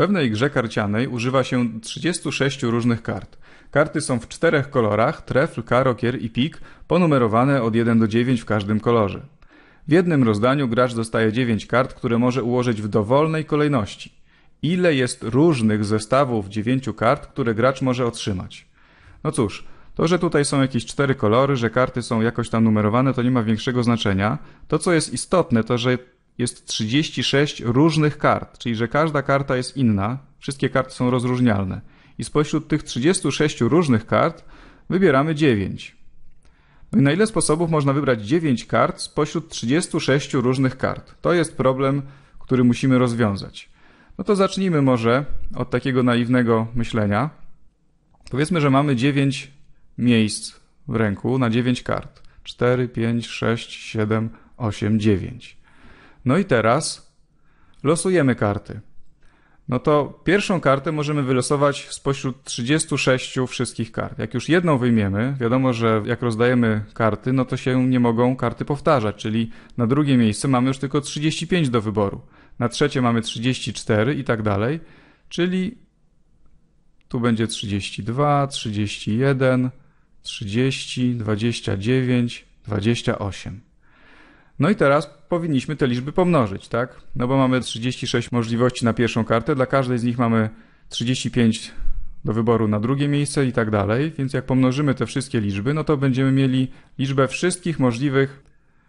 pewnej grze karcianej używa się 36 różnych kart. Karty są w czterech kolorach, trefl, karokier i pik, ponumerowane od 1 do 9 w każdym kolorze. W jednym rozdaniu gracz dostaje 9 kart, które może ułożyć w dowolnej kolejności. Ile jest różnych zestawów 9 kart, które gracz może otrzymać? No cóż, to, że tutaj są jakieś cztery kolory, że karty są jakoś tam numerowane, to nie ma większego znaczenia. To, co jest istotne, to że jest 36 różnych kart, czyli że każda karta jest inna, wszystkie karty są rozróżnialne. I spośród tych 36 różnych kart wybieramy 9. No i na ile sposobów można wybrać 9 kart spośród 36 różnych kart? To jest problem, który musimy rozwiązać. No to zacznijmy może od takiego naiwnego myślenia. Powiedzmy, że mamy 9 miejsc w ręku na 9 kart. 4, 5, 6, 7, 8, 9. No i teraz losujemy karty. No to pierwszą kartę możemy wylosować spośród 36 wszystkich kart. Jak już jedną wyjmiemy, wiadomo, że jak rozdajemy karty, no to się nie mogą karty powtarzać, czyli na drugie miejsce mamy już tylko 35 do wyboru. Na trzecie mamy 34 i tak dalej, czyli tu będzie 32, 31, 30, 29, 28. No i teraz powinniśmy te liczby pomnożyć, tak? No bo mamy 36 możliwości na pierwszą kartę, dla każdej z nich mamy 35 do wyboru na drugie miejsce i tak dalej, więc jak pomnożymy te wszystkie liczby, no to będziemy mieli liczbę wszystkich możliwych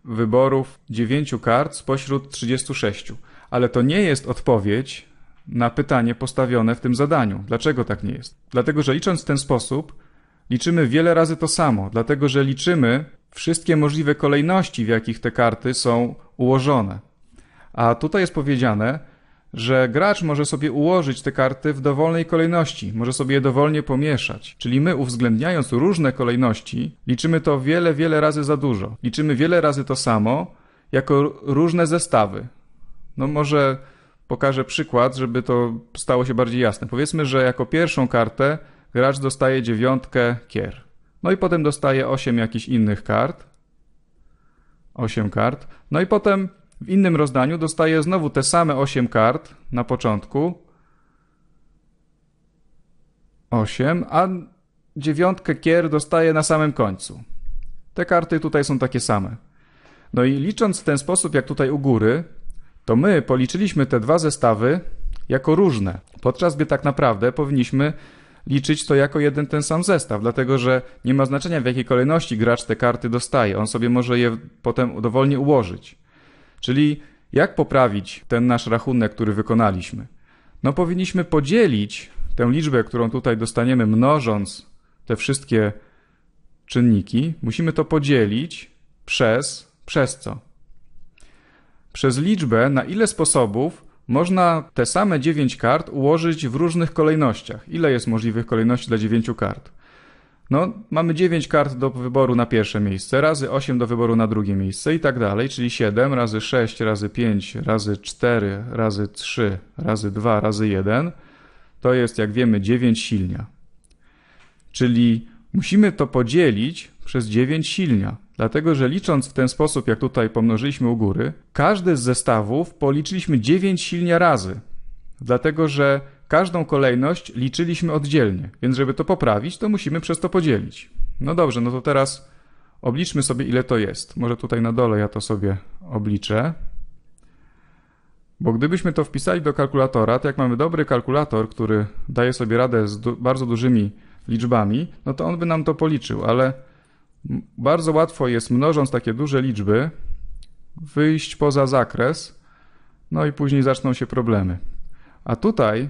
wyborów 9 kart spośród 36. Ale to nie jest odpowiedź na pytanie postawione w tym zadaniu. Dlaczego tak nie jest? Dlatego, że licząc w ten sposób, liczymy wiele razy to samo, dlatego, że liczymy wszystkie możliwe kolejności, w jakich te karty są ułożone. A tutaj jest powiedziane, że gracz może sobie ułożyć te karty w dowolnej kolejności, może sobie je dowolnie pomieszać. Czyli my, uwzględniając różne kolejności, liczymy to wiele, wiele razy za dużo. Liczymy wiele razy to samo, jako różne zestawy. No może pokażę przykład, żeby to stało się bardziej jasne. Powiedzmy, że jako pierwszą kartę gracz dostaje dziewiątkę kier. No i potem dostaje 8 jakichś innych kart. 8 kart. No i potem w innym rozdaniu dostaje znowu te same 8 kart na początku. 8, a dziewiątkę kier dostaje na samym końcu. Te karty tutaj są takie same. No i licząc w ten sposób, jak tutaj u góry, to my policzyliśmy te dwa zestawy jako różne, podczas gdy tak naprawdę powinniśmy liczyć to jako jeden ten sam zestaw, dlatego że nie ma znaczenia w jakiej kolejności gracz te karty dostaje, on sobie może je potem dowolnie ułożyć. Czyli jak poprawić ten nasz rachunek, który wykonaliśmy? No powinniśmy podzielić tę liczbę, którą tutaj dostaniemy, mnożąc te wszystkie czynniki, musimy to podzielić przez, przez co? Przez liczbę, na ile sposobów można te same 9 kart ułożyć w różnych kolejnościach. Ile jest możliwych kolejności dla 9 kart? No, mamy 9 kart do wyboru na pierwsze miejsce, razy 8 do wyboru na drugie miejsce i tak dalej, czyli 7 razy 6 razy 5 razy 4 razy 3 razy 2 razy 1 to jest, jak wiemy, 9 silnia. Czyli musimy to podzielić przez 9 silnia. Dlatego, że licząc w ten sposób, jak tutaj pomnożyliśmy u góry, każdy z zestawów policzyliśmy 9 silnia razy. Dlatego, że każdą kolejność liczyliśmy oddzielnie, więc żeby to poprawić, to musimy przez to podzielić. No dobrze, no to teraz obliczmy sobie, ile to jest. Może tutaj na dole ja to sobie obliczę. Bo gdybyśmy to wpisali do kalkulatora, to jak mamy dobry kalkulator, który daje sobie radę z du bardzo dużymi liczbami, no to on by nam to policzył, ale bardzo łatwo jest, mnożąc takie duże liczby, wyjść poza zakres, no i później zaczną się problemy. A tutaj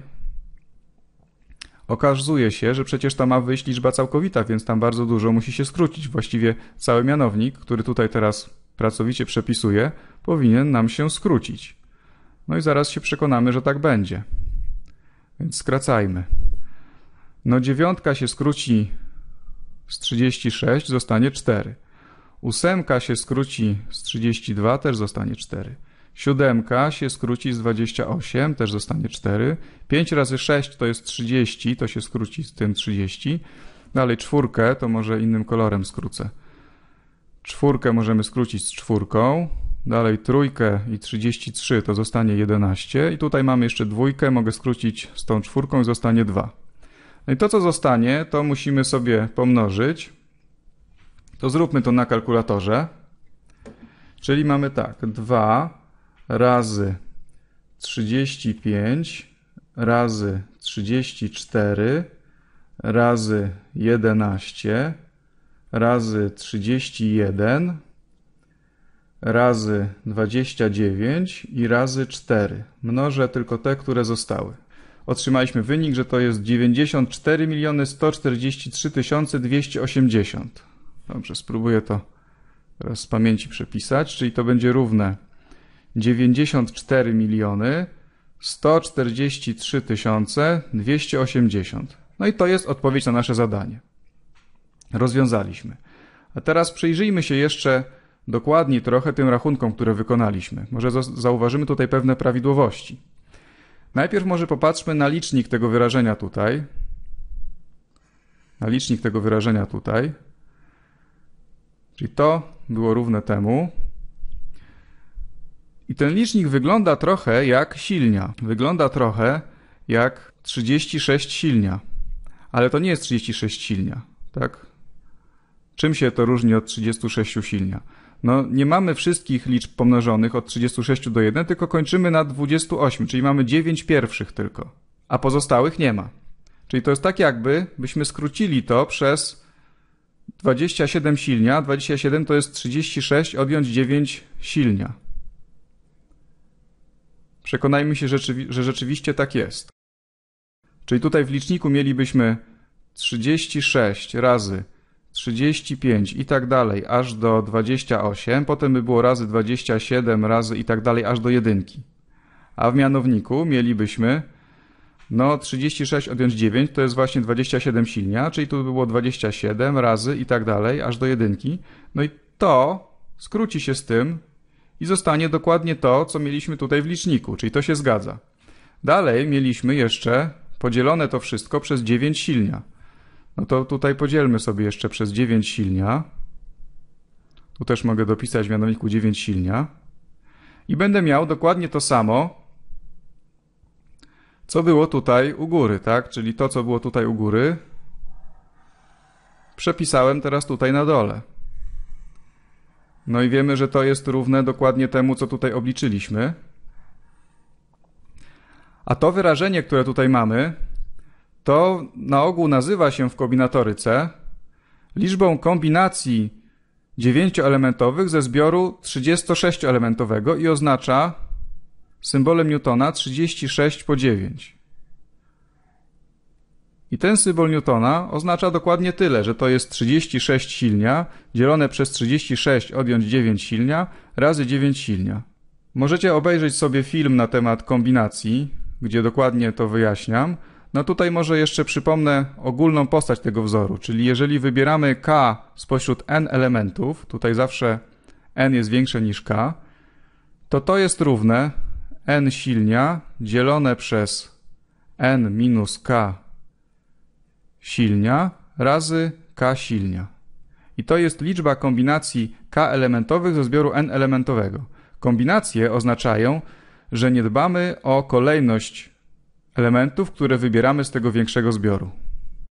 okazuje się, że przecież tam ma wyjść liczba całkowita, więc tam bardzo dużo musi się skrócić. Właściwie cały mianownik, który tutaj teraz pracowicie przepisuje, powinien nam się skrócić. No i zaraz się przekonamy, że tak będzie. Więc skracajmy. No dziewiątka się skróci z 36 zostanie 4. Ósemka się skróci z 32, też zostanie 4. Siódemka się skróci z 28, też zostanie 4. 5 razy 6 to jest 30, to się skróci z tym 30. Dalej no czwórkę, to może innym kolorem skrócę. Czwórkę możemy skrócić z czwórką. Dalej trójkę i 33 to zostanie 11. I tutaj mamy jeszcze dwójkę, mogę skrócić z tą czwórką i zostanie 2. No i to, co zostanie, to musimy sobie pomnożyć. To zróbmy to na kalkulatorze. Czyli mamy tak, 2 razy 35 razy 34 razy 11 razy 31 razy 29 i razy 4. Mnożę tylko te, które zostały otrzymaliśmy wynik, że to jest 94 miliony 143 280. Dobrze, spróbuję to teraz z pamięci przepisać, czyli to będzie równe 94 miliony 143 280. No i to jest odpowiedź na nasze zadanie. Rozwiązaliśmy. A teraz przyjrzyjmy się jeszcze dokładniej trochę tym rachunkom, które wykonaliśmy. Może zauważymy tutaj pewne prawidłowości. Najpierw może popatrzmy na licznik tego wyrażenia tutaj. Na licznik tego wyrażenia tutaj. Czyli to było równe temu. I ten licznik wygląda trochę jak silnia. Wygląda trochę jak 36 silnia. Ale to nie jest 36 silnia, tak? Czym się to różni od 36 silnia? no nie mamy wszystkich liczb pomnożonych od 36 do 1, tylko kończymy na 28, czyli mamy 9 pierwszych tylko, a pozostałych nie ma. Czyli to jest tak jakby, byśmy skrócili to przez 27 silnia, 27 to jest 36, odjąć 9 silnia. Przekonajmy się, że rzeczywiście tak jest. Czyli tutaj w liczniku mielibyśmy 36 razy 35 i tak dalej, aż do 28, potem by było razy 27, razy i tak dalej, aż do jedynki. A w mianowniku mielibyśmy no 36 odjąć 9 to jest właśnie 27 silnia, czyli tu by było 27 razy i tak dalej, aż do jedynki. No i to skróci się z tym i zostanie dokładnie to, co mieliśmy tutaj w liczniku, czyli to się zgadza. Dalej mieliśmy jeszcze podzielone to wszystko przez 9 silnia. No to tutaj podzielmy sobie jeszcze przez 9 silnia. Tu też mogę dopisać w mianowniku 9 silnia. I będę miał dokładnie to samo, co było tutaj u góry, tak? Czyli to, co było tutaj u góry, przepisałem teraz tutaj na dole. No i wiemy, że to jest równe dokładnie temu, co tutaj obliczyliśmy. A to wyrażenie, które tutaj mamy, to na ogół nazywa się w kombinatoryce liczbą kombinacji dziewięcioelementowych ze zbioru 36-elementowego i oznacza symbolem Newtona 36 po 9. I ten symbol Newtona oznacza dokładnie tyle, że to jest 36 silnia dzielone przez 36 odjąć 9 silnia razy 9 silnia. Możecie obejrzeć sobie film na temat kombinacji, gdzie dokładnie to wyjaśniam. No tutaj może jeszcze przypomnę ogólną postać tego wzoru, czyli jeżeli wybieramy k spośród n elementów, tutaj zawsze n jest większe niż k, to to jest równe n silnia dzielone przez n minus k silnia razy k silnia. I to jest liczba kombinacji k elementowych ze zbioru n elementowego. Kombinacje oznaczają, że nie dbamy o kolejność elementów, które wybieramy z tego większego zbioru.